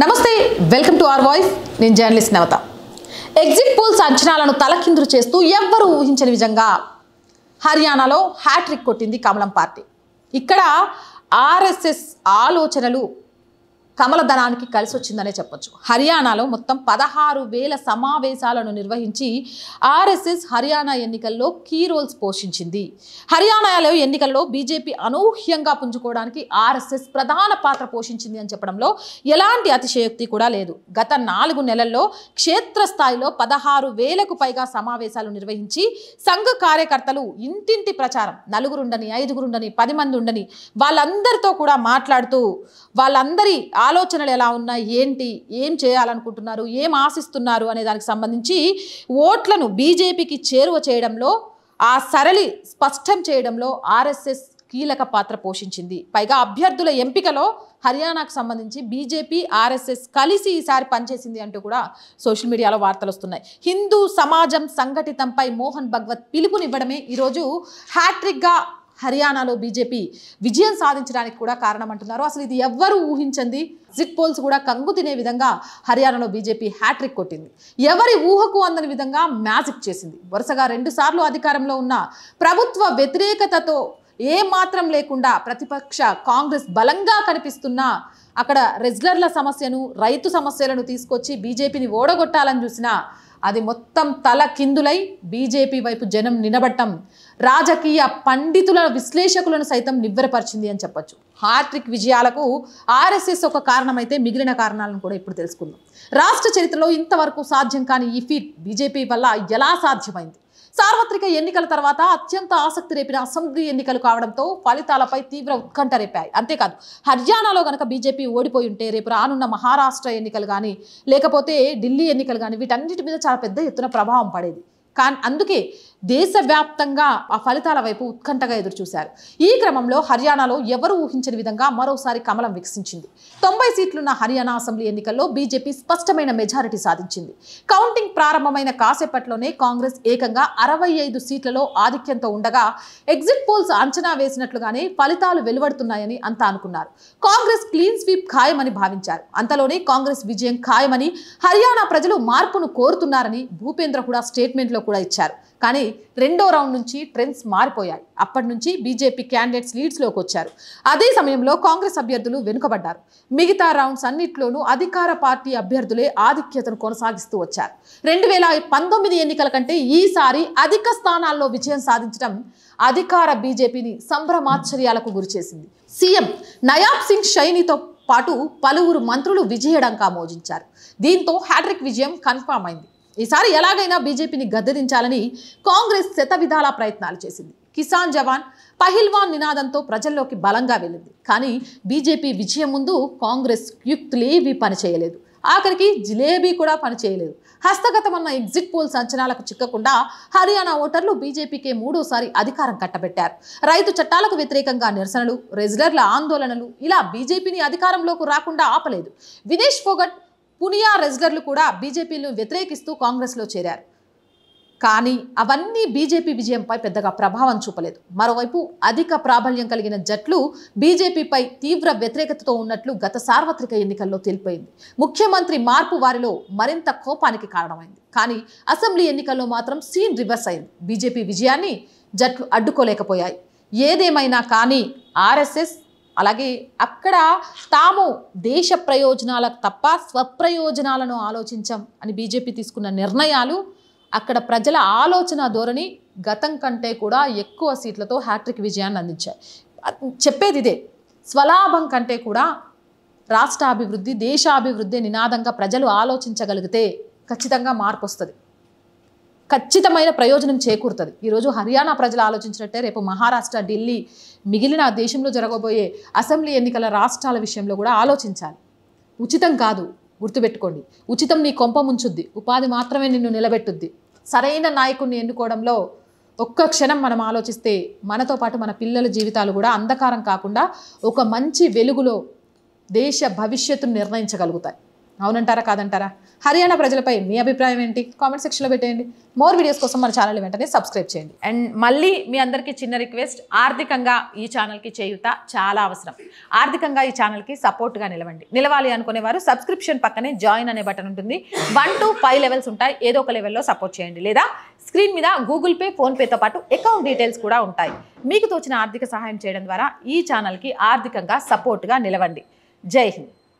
నమస్తే welcome to R voice నేను journalist Navata exit polls అంచనాలను తలకిందురు చేస్తూ ఎవ్వరూ ఊహించని విధంగా హర్యానాలో హ్యాట్రిక్ కొట్టింది కమలం పార్టీ ఇక్కడ ఆర్ఎస్ఎస్ ఆలోచనలు కమలధనానికి కలిసి వచ్చిందనే చెప్పొచ్చు హర్యానాలో మొత్తం పదహారు వేల సమావేశాలను నిర్వహించి ఆర్ఎస్ఎస్ హర్యానా ఎన్నికల్లో కీ రోల్స్ పోషించింది హర్యానాలో ఎన్నికల్లో బీజేపీ అనూహ్యంగా పుంజుకోవడానికి ఆర్ఎస్ఎస్ ప్రధాన పాత్ర పోషించింది అని చెప్పడంలో ఎలాంటి అతిశయోక్తి కూడా లేదు గత నాలుగు నెలల్లో క్షేత్రస్థాయిలో పదహారు వేలకు పైగా సమావేశాలు నిర్వహించి సంఘ కార్యకర్తలు ఇంటింటి ప్రచారం నలుగురుండని ఐదుగురుండని పది మంది ఉండని వాళ్ళందరితో కూడా మాట్లాడుతూ వాళ్ళందరి ఆలోచనలు ఎలా ఉన్నాయి ఏంటి ఏం చేయాలనుకుంటున్నారు ఏం ఆశిస్తున్నారు అనే దానికి సంబంధించి ఓట్లను బీజేపీకి చేరువ చేయడంలో ఆ సరళి స్పష్టం చేయడంలో ఆర్ఎస్ఎస్ కీలక పాత్ర పోషించింది పైగా అభ్యర్థుల ఎంపికలో హర్యానాకు సంబంధించి బీజేపీ ఆర్ఎస్ఎస్ కలిసి ఈసారి పనిచేసింది అంటూ కూడా సోషల్ మీడియాలో వార్తలు వస్తున్నాయి హిందూ సమాజం సంఘటితంపై మోహన్ భగవత్ పిలుపునివ్వడమే ఈరోజు హ్యాట్రిక్గా హర్యానాలో బీజేపీ విజయం సాధించడానికి కూడా కారణమంటున్నారు అసలు ఇది ఎవరు ఊహించింది జిట్ పోల్స్ కూడా కంగు తినే విధంగా హర్యానాలో బీజేపీ హ్యాట్రిక్ కొట్టింది ఎవరి ఊహకు అందని విధంగా మ్యాజిక్ చేసింది వరుసగా రెండుసార్లు అధికారంలో ఉన్న ప్రభుత్వ వ్యతిరేకతతో ఏ మాత్రం లేకుండా ప్రతిపక్ష కాంగ్రెస్ బలంగా కనిపిస్తున్నా అక్కడ రెజ్లర్ల సమస్యను రైతు సమస్యలను తీసుకొచ్చి బీజేపీని ఓడగొట్టాలని చూసినా అది మొత్తం తల కిందులై బీజేపీ వైపు జనం నినబట్టం రాజకీయ పండితుల విశ్లేషకులను సైతం నివ్వెరపరిచింది అని చెప్పొచ్చు హార్ట్రిక్ విజయాలకు ఆర్ఎస్ఎస్ ఒక కారణమైతే మిగిలిన కారణాలను కూడా ఇప్పుడు తెలుసుకుందాం రాష్ట్ర చరిత్రలో ఇంతవరకు సాధ్యం కాని ఈ ఫీట్ బీజేపీ వల్ల ఎలా సాధ్యమైంది సార్వత్రిక ఎన్నికల తర్వాత అత్యంత ఆసక్తి రేపిన అసెంబ్లీ ఎన్నికలు కావడంతో ఫలితాలపై తీవ్ర ఉత్కంఠ రేపాయి అంతేకాదు హర్యానాలో గనక బీజేపీ ఓడిపోయి ఉంటే రేపు రానున్న మహారాష్ట్ర ఎన్నికలు కానీ లేకపోతే ఢిల్లీ ఎన్నికలు కానీ వీటన్నిటి మీద చాలా పెద్ద ఎత్తున ప్రభావం పడేది కానీ అందుకే దేశవ్యాప్తంగా ఆ ఫలితాల వైపు ఉత్కంఠగా ఎదురుచూశారు ఈ క్రమంలో హర్యానాలో ఎవరు ఊహించని విధంగా మరోసారి కమలం వికసించింది తొంభై సీట్లున్న హర్యానా అసెంబ్లీ ఎన్నికల్లో బీజేపీ స్పష్టమైన మెజారిటీ సాధించింది కౌంటింగ్ ప్రారంభమైన కాసేపట్లోనే కాంగ్రెస్ ఏకంగా అరవై ఐదు సీట్లలో ఆధిక్యంతో ఉండగా ఎగ్జిట్ పోల్స్ అంచనా వేసినట్లుగానే ఫలితాలు వెలువడుతున్నాయని అంతా అనుకున్నారు కాంగ్రెస్ క్లీన్ స్వీప్ ఖాయమని భావించారు అంతలోనే కాంగ్రెస్ విజయం ఖాయమని హర్యానా ప్రజలు మార్పును కోరుతున్నారని భూపేంద్ర కూడా స్టేట్మెంట్లో కూడా ఇచ్చారు కానీ రెండో రౌండ్ నుంచి ట్రెండ్స్ మారిపోయాయి అప్పటి నుంచి బీజేపీ క్యాండిడేట్స్ లీడ్స్లోకి వచ్చారు అదే సమయంలో కాంగ్రెస్ అభ్యర్థులు వెనుకబడ్డారు మిగతా రౌండ్స్ అన్నిట్లోనూ అధికార పార్టీ అభ్యర్థులే ఆధిక్యతను కొనసాగిస్తూ వచ్చారు రెండు వేల పంతొమ్మిది ఎన్నికల కంటే ఈసారి అధిక స్థానాల్లో విజయం సాధించడం అధికార బీజేపీని సంభ్రమాశ్చర్యాలకు గురిచేసింది సీఎం నయాబ్ సింగ్ షైనితో పాటు పలువురు మంత్రులు విజయడంకా మోజించారు దీంతో హ్యాట్రిక్ విజయం కన్ఫామ్ అయింది ఈసారి ఎలాగైనా బీజేపీని గద్దెదించాలని కాంగ్రెస్ శతవిధాల ప్రయత్నాలు చేసింది కిసాన్ జవాన్ పహిల్వాన్ నినాదంతో ప్రజల్లోకి బలంగా వెళ్ళింది కానీ బీజేపీ విజయం ముందు కాంగ్రెస్ యుక్తులేవి పనిచేయలేదు ఆఖరికి జిలేబీ కూడా పనిచేయలేదు హస్తగతమన్న ఎగ్జిట్ పోల్ సంచనాలకు చిక్కకుండా హర్యానా ఓటర్లు బీజేపీకే మూడోసారి అధికారం కట్టబెట్టారు రైతు చట్టాలకు వ్యతిరేకంగా నిరసనలు రెజిలర్ల ఆందోళనలు ఇలా బీజేపీని అధికారంలోకి రాకుండా ఆపలేదు వినేష్ ఫోగట్ పునియా రెజ్లర్లు కూడా బీజేపీని వ్యతిరేకిస్తూ కాంగ్రెస్లో చేరారు కానీ అవన్నీ బీజేపీ విజయంపై పెద్దగా ప్రభావం చూపలేదు మరోవైపు అధిక ప్రాబల్యం కలిగిన జట్లు బీజేపీపై తీవ్ర వ్యతిరేకతతో ఉన్నట్లు గత సార్వత్రిక ఎన్నికల్లో తేలిపోయింది ముఖ్యమంత్రి మార్పు వారిలో మరింత కోపానికి కారణమైంది కానీ అసెంబ్లీ ఎన్నికల్లో మాత్రం సీన్ రివర్స్ అయింది బీజేపీ విజయాన్ని జట్లు అడ్డుకోలేకపోయాయి ఏదేమైనా కానీ ఆర్ఎస్ఎస్ అలాగే అక్కడ తాము దేశ ప్రయోజనాలకు తప్ప స్వప్రయోజనాలను ఆలోచించాం అని బీజేపీ తీసుకున్న నిర్ణయాలు అక్కడ ప్రజల ఆలోచన ధోరణి గతం కంటే కూడా ఎక్కువ సీట్లతో హ్యాట్రిక్ విజయాన్ని అందించాయి చెప్పేది ఇదే స్వలాభం కంటే కూడా రాష్ట్రాభివృద్ధి దేశాభివృద్ధి నినాదంగా ప్రజలు ఆలోచించగలిగితే ఖచ్చితంగా మార్పు వస్తుంది ఖచ్చితమైన ప్రయోజనం చేకూరుతుంది ఈరోజు హర్యానా ప్రజలు ఆలోచించినట్టే రేపు మహారాష్ట్ర ఢిల్లీ మిగిలిన దేశంలో జరగబోయే అసెంబ్లీ ఎన్నికల రాష్ట్రాల విషయంలో కూడా ఆలోచించాలి ఉచితం కాదు గుర్తుపెట్టుకోండి ఉచితం నీ కొంప ముంచుద్ది ఉపాధి మాత్రమే నిన్ను నిలబెట్టుద్ది సరైన నాయకుడిని ఎన్నుకోవడంలో ఒక్క క్షణం మనం ఆలోచిస్తే మనతో పాటు మన పిల్లల జీవితాలు కూడా అంధకారం కాకుండా ఒక మంచి వెలుగులో దేశ భవిష్యత్తును నిర్ణయించగలుగుతాయి అవునంటారా కాదంటారా హర్యానా ప్రజలపై మీ అభిప్రాయం ఏంటి కామెంట్ సెక్షన్లో పెట్టేయండి మోర్ వీడియోస్ కోసం మన ఛానల్ వెంటనే సబ్స్క్రైబ్ చేయండి అండ్ మళ్ళీ మీ అందరికీ చిన్న రిక్వెస్ట్ ఆర్థికంగా ఈ ఛానల్కి చేయుత చాలా అవసరం ఆర్థికంగా ఈ ఛానల్కి సపోర్ట్గా నిలవండి నిలవాలి అనుకునే వారు సబ్స్క్రిప్షన్ పక్కనే జాయిన్ అనే బటన్ ఉంటుంది వన్ టు ఫైవ్ లెవెల్స్ ఉంటాయి ఏదో ఒక లెవెల్లో సపోర్ట్ చేయండి లేదా స్క్రీన్ మీద గూగుల్ పే ఫోన్పేతో పాటు అకౌంట్ డీటెయిల్స్ కూడా ఉంటాయి మీకు తోచిన ఆర్థిక సహాయం చేయడం ద్వారా ఈ ఛానల్కి ఆర్థికంగా సపోర్ట్గా నిలవండి జై హింద్